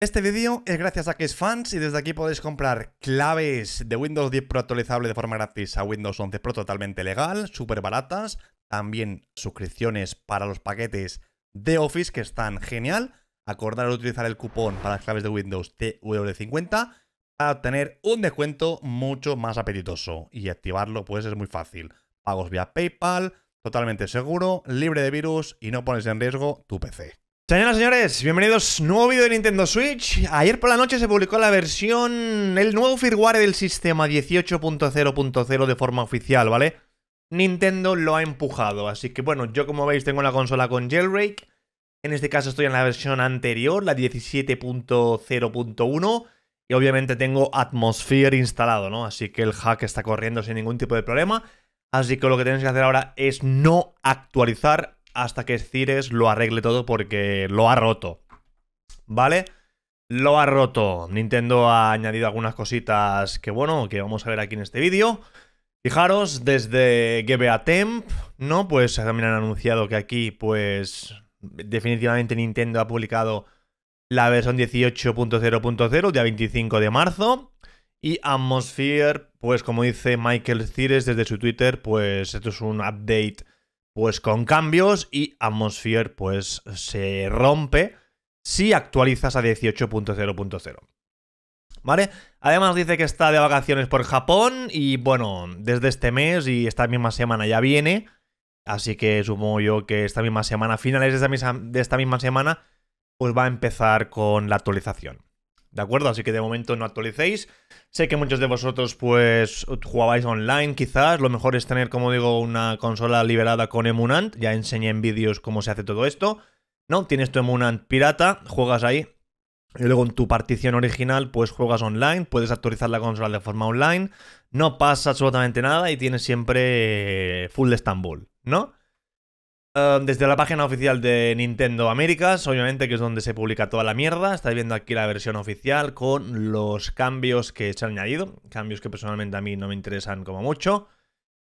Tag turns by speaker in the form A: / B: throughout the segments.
A: Este vídeo es gracias a que es fans y desde aquí podéis comprar claves de Windows 10 Pro actualizable de forma gratis a Windows 11 Pro totalmente legal, súper baratas. También suscripciones para los paquetes de Office que están genial. acordar de utilizar el cupón para las claves de Windows de 50 para obtener un descuento mucho más apetitoso. Y activarlo pues es muy fácil. Pagos vía PayPal, totalmente seguro, libre de virus y no pones en riesgo tu PC. Señoras y señores, bienvenidos. a Nuevo vídeo de Nintendo Switch. Ayer por la noche se publicó la versión, el nuevo firmware del sistema 18.0.0 de forma oficial, ¿vale? Nintendo lo ha empujado, así que bueno, yo como veis tengo la consola con Jailbreak. En este caso estoy en la versión anterior, la 17.0.1. Y obviamente tengo Atmosphere instalado, ¿no? Así que el hack está corriendo sin ningún tipo de problema. Así que lo que tenéis que hacer ahora es no actualizar hasta que Cires lo arregle todo porque lo ha roto. ¿Vale? Lo ha roto. Nintendo ha añadido algunas cositas que, bueno, que vamos a ver aquí en este vídeo. Fijaros, desde GBA Temp, ¿no? Pues también han anunciado que aquí, pues, definitivamente Nintendo ha publicado la versión 18.0.0, día 25 de marzo. Y Atmosphere, pues como dice Michael Cires desde su Twitter, pues esto es un update pues con cambios y Atmosphere pues se rompe si actualizas a 18.0.0. ¿Vale? Además dice que está de vacaciones por Japón y bueno, desde este mes y esta misma semana ya viene, así que supongo yo que esta misma semana, finales de esta misma, de esta misma semana, pues va a empezar con la actualización. ¿De acuerdo? Así que de momento no actualicéis. Sé que muchos de vosotros pues jugabais online quizás. Lo mejor es tener, como digo, una consola liberada con Emunant. Ya enseñé en vídeos cómo se hace todo esto. ¿No? Tienes tu Emunant pirata, juegas ahí. Y luego en tu partición original pues juegas online. Puedes actualizar la consola de forma online. No pasa absolutamente nada y tienes siempre eh, full de Estambul, ¿no? Em, desde la página oficial de Nintendo Américas, obviamente que es donde se publica toda la mierda. Estáis viendo aquí la versión oficial con los cambios que se han añadido, cambios que personalmente a mí no me interesan como mucho.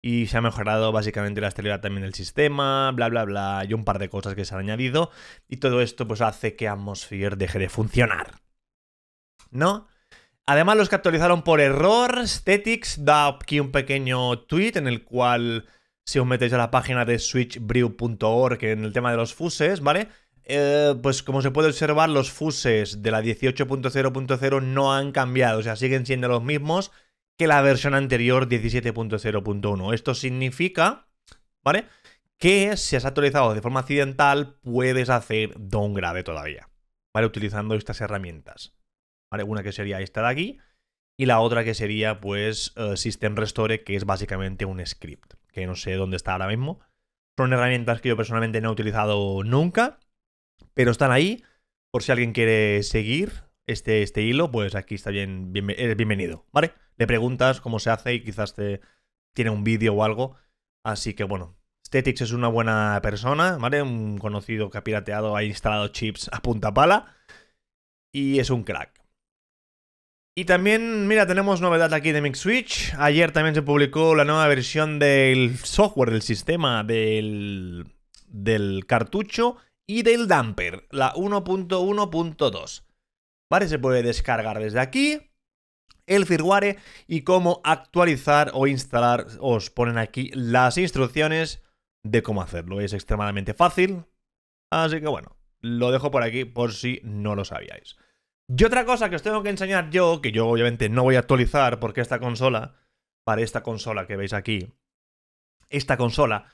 A: Y se ha mejorado básicamente la estabilidad también del sistema, bla, bla, bla, y un par de cosas que se han añadido. Y todo esto pues hace que Atmosphere deje de funcionar. ¿No? Además, los que actualizaron por error, Stetics da aquí un pequeño tweet en el cual si os metéis a la página de switchbrew.org en el tema de los fuses, ¿vale? Eh, pues como se puede observar, los fuses de la 18.0.0 no han cambiado, o sea, siguen siendo los mismos que la versión anterior 17.0.1. Esto significa, ¿vale? Que si has actualizado de forma accidental, puedes hacer downgrade todavía, ¿vale? Utilizando estas herramientas, ¿vale? Una que sería esta de aquí y la otra que sería, pues, eh, System Restore, que es básicamente un script que no sé dónde está ahora mismo. Son herramientas que yo personalmente no he utilizado nunca, pero están ahí. Por si alguien quiere seguir este, este hilo, pues aquí está bien, eh, bienvenido, ¿vale? Le preguntas cómo se hace y quizás te tiene un vídeo o algo. Así que bueno, Stetix es una buena persona, ¿vale? Un conocido que ha pirateado, ha instalado chips a punta pala y es un crack. Y también, mira, tenemos novedad aquí de Mix Switch. Ayer también se publicó la nueva versión del software, del sistema, del, del cartucho y del damper, la 1.1.2. ¿Vale? Se puede descargar desde aquí el firmware y cómo actualizar o instalar. Os ponen aquí las instrucciones de cómo hacerlo. Es extremadamente fácil. Así que bueno, lo dejo por aquí por si no lo sabíais. Y otra cosa que os tengo que enseñar yo, que yo obviamente no voy a actualizar porque esta consola, para esta consola que veis aquí, esta consola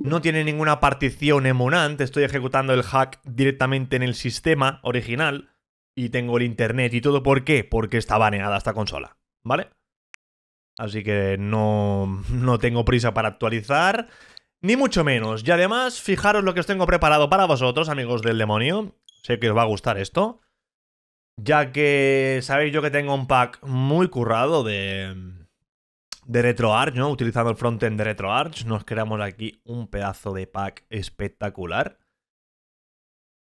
A: no tiene ninguna partición emunante, estoy ejecutando el hack directamente en el sistema original y tengo el internet y todo. ¿Por qué? Porque está baneada esta consola, ¿vale? Así que no, no tengo prisa para actualizar, ni mucho menos. Y además, fijaros lo que os tengo preparado para vosotros, amigos del demonio. Sé que os va a gustar esto ya que sabéis yo que tengo un pack muy currado de, de RetroArch, ¿no? Utilizando el frontend de RetroArch, nos creamos aquí un pedazo de pack espectacular.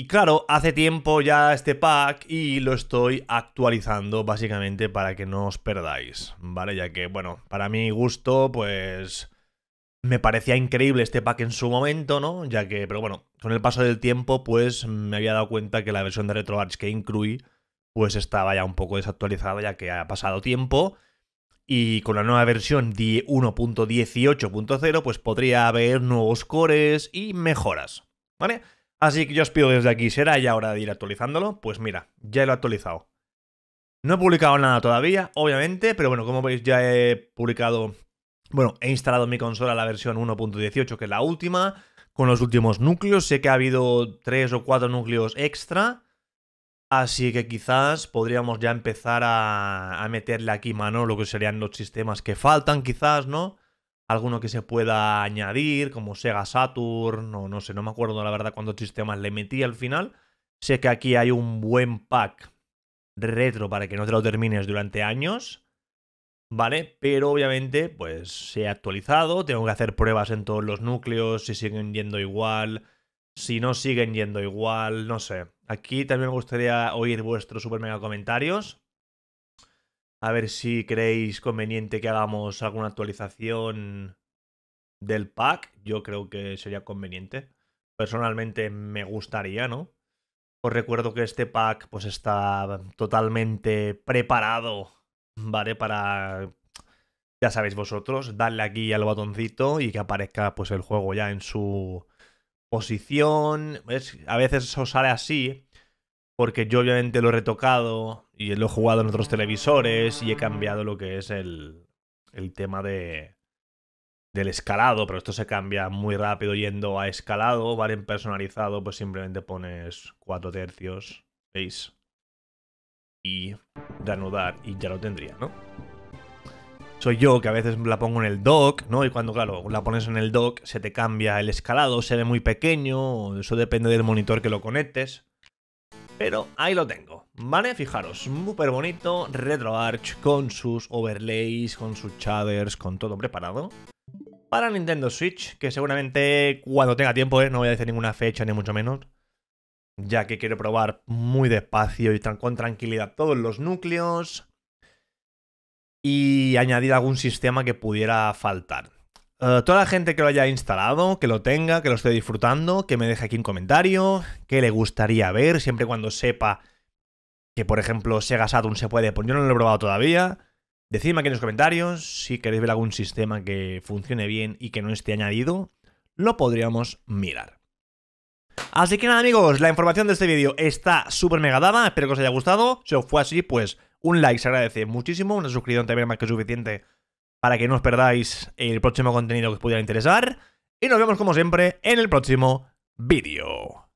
A: Y claro, hace tiempo ya este pack y lo estoy actualizando básicamente para que no os perdáis, ¿vale? Ya que, bueno, para mi gusto, pues me parecía increíble este pack en su momento, ¿no? Ya que, pero bueno, con el paso del tiempo, pues me había dado cuenta que la versión de RetroArch que incluí pues estaba ya un poco desactualizado ya que ha pasado tiempo. Y con la nueva versión 1.18.0 pues podría haber nuevos cores y mejoras, ¿vale? Así que yo os pido desde aquí, ¿será ya hora de ir actualizándolo? Pues mira, ya lo he actualizado. No he publicado nada todavía, obviamente, pero bueno, como veis ya he publicado, bueno, he instalado mi consola la versión 1.18, que es la última, con los últimos núcleos. Sé que ha habido 3 o 4 núcleos extra, Así que quizás podríamos ya empezar a, meterle aquí mano lo que serían los sistemas que faltan, quizás, ¿no? Alguno que se pueda añadir, como Sega Saturn, o no sé, no me acuerdo la verdad cuántos sistemas le metí al final. Sé que aquí hay un buen pack retro para que no te lo termines durante años, ¿vale? Pero obviamente, pues se ha actualizado, tengo que hacer pruebas en todos los núcleos, si siguen yendo igual, si no siguen yendo igual, no sé. Aquí también me gustaría oír vuestros super mega comentarios. A ver si creéis conveniente que hagamos alguna actualización del pack. Yo creo que sería conveniente. Personalmente me gustaría, ¿no? Os recuerdo que este pack pues está totalmente preparado, ¿vale? Para, ya sabéis vosotros, darle aquí al botoncito y que aparezca pues el juego ya en su posición. a veces eso sale así, porque yo obviamente lo he retocado y lo he jugado en otros televisores y he cambiado lo que es el, el tema de, del escalado, pero esto se cambia muy rápido yendo a escalado, ¿vale? En personalizado, pues simplemente pones 4 tercios, veis, y reanudar y ya lo tendría, ¿no? soy yo, que a veces la pongo en el dock, ¿no? Y cuando, claro, la pones en el dock, se te cambia el escalado, se ve muy pequeño, eso depende del monitor que lo conectes. Pero ahí lo tengo, ¿vale? Fijaros, súper bonito, RetroArch con sus overlays, con sus shaders, con todo preparado. Para Nintendo Switch, que seguramente cuando tenga tiempo, ¿eh? no voy a decir ninguna fecha ni mucho menos, ya que quiero probar muy despacio y con tranquilidad todos los núcleos, y añadir algún sistema que pudiera faltar. Eh, toda la gente que lo haya instalado, que lo tenga, que lo esté disfrutando, que me deje aquí un comentario, que le gustaría ver, siempre cuando sepa que, por ejemplo, Sega un se puede Pues Yo no lo he probado todavía. Decidme aquí en los comentarios si queréis ver algún sistema que funcione bien y que no esté añadido. Lo podríamos mirar. Así que nada amigos, la información de este vídeo está súper mega dada, espero que os haya gustado, si os fue así pues un like se agradece muchísimo, una suscripción también más que suficiente para que no os perdáis el próximo contenido que os pudiera interesar. Y nos vemos como siempre en el próximo vídeo.